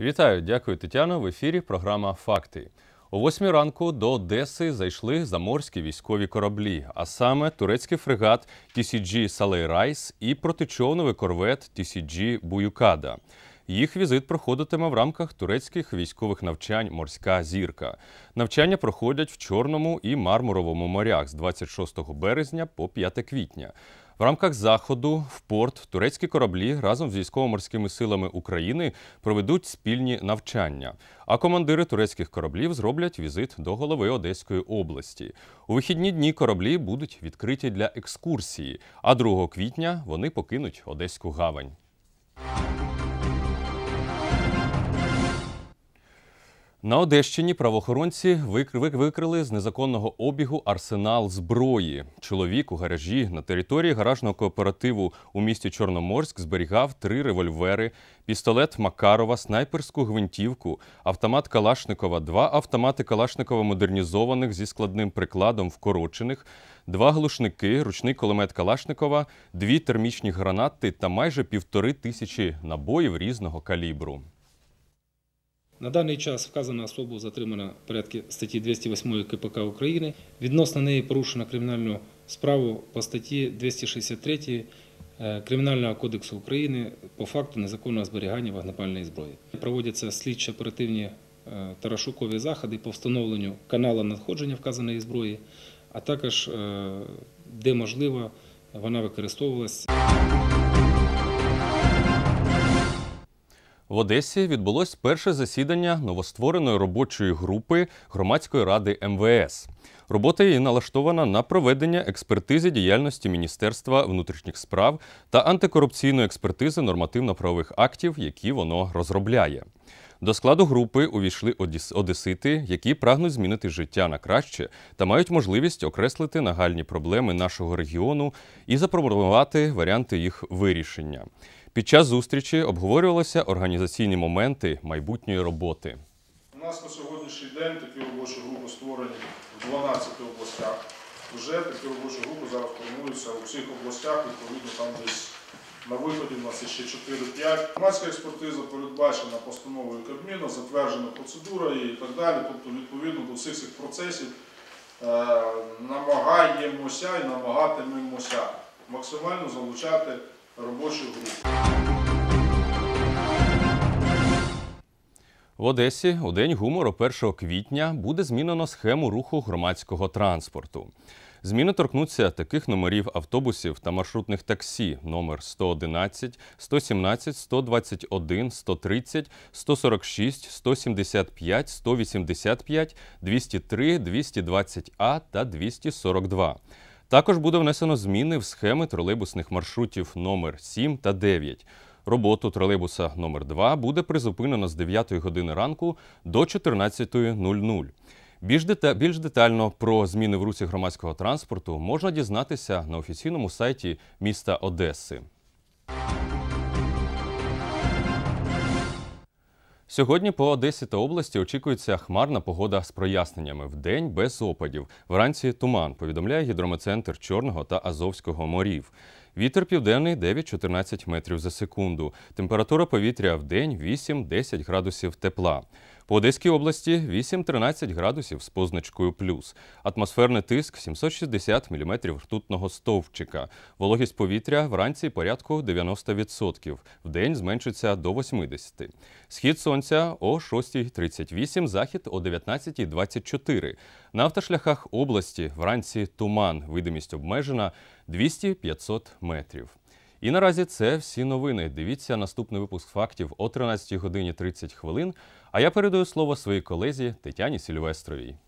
Вітаю, дякую, Тетяно. В ефірі програма Факти. О восьмій ранку до Одеси зайшли заморські військові кораблі, а саме турецький фрегат TCG Салей Райс і протичовновий корвет TCG Буюкада. Їх візит проходитиме в рамках турецьких військових навчань Морська зірка. Навчання проходять в Чорному і Мармуровому морях з 26 березня по 5 квітня. В рамках заходу в порт турецькі кораблі разом з військово-морськими силами України проведуть спільні навчання. А командири турецьких кораблів зроблять візит до голови Одеської області. У вихідні дні кораблі будуть відкриті для екскурсії, а 2 квітня вони покинуть Одеську гавань. На Одещині правоохоронці викрили з незаконного обігу арсенал зброї. Чоловік у гаражі на території гаражного кооперативу у місті Чорноморськ зберігав три револьвери, пістолет Макарова, снайперську гвинтівку, автомат Калашникова, два автомати Калашникова модернізованих зі складним прикладом вкорочених, два глушники, ручний кулемет Калашникова, дві термічні гранати та майже півтори тисячі набоїв різного калібру. На даний час вказана особа затримана в порядку статті 208 КПК України. Відносно неї порушена кримінальну справу по статті 263 е, Кримінального кодексу України по факту незаконного зберігання вогнепальної зброї. Проводяться слідчо-оперативні е, та розшукові заходи по встановленню каналу надходження вказаної зброї, а також е, де можливо вона використовувалась. В Одесі відбулось перше засідання новоствореної робочої групи громадської ради МВС. Робота її налаштована на проведення експертизи діяльності Міністерства внутрішніх справ та антикорупційної експертизи нормативно-правових актів, які воно розробляє. До складу групи увійшли одесити, які прагнуть змінити життя на краще та мають можливість окреслити нагальні проблеми нашого регіону і запропонувати варіанти їх вирішення. Під час зустрічі обговорювалися організаційні моменти майбутньої роботи. У нас на сьогоднішній день такі робочі групи створені в 12 областях. Вже такі робочі групи зараз формуються у всіх областях, відповідно там десь. На виході в нас ще 4-5. Громадська експертиза передбачена постановою Кабміну, затверджена процедура і так далі. Тобто, відповідно до всіх цих процесів е, намагаємося і намагатимемося максимально залучати робочу групу. В Одесі у день гумору 1 квітня буде змінено схему руху громадського транспорту. Зміни торкнуться таких номерів автобусів та маршрутних таксі номер 111, 117, 121, 130, 146, 175, 185, 203, 220А та 242. Також буде внесено зміни в схеми тролейбусних маршрутів номер 7 та 9. Роботу тролейбуса номер 2 буде призупинено з 9 години ранку до 14.00. Більш детально про зміни в руці громадського транспорту можна дізнатися на офіційному сайті міста Одеси. Сьогодні по Одесі та області очікується хмарна погода з проясненнями. Вдень без опадів. Вранці туман, повідомляє гідрометцентр Чорного та Азовського морів. Вітер південний 9-14 метрів за секунду. Температура повітря в день 8-10 градусів тепла. По Одеській області 8-13 градусів з позначкою плюс. Атмосферний тиск 760 міліметрів ртутного стовпчика. Вологість повітря вранці порядку 90%. В день зменшиться до 80%. Схід сонця о 6.38, захід о 19.24. На автошляхах області вранці туман. Видимість обмежена 200-500 метрів. І наразі це всі новини. Дивіться наступний випуск фактів о 13 годині 30 хвилин. А я передаю слово своїй колезі Тетяні Сільвестровій.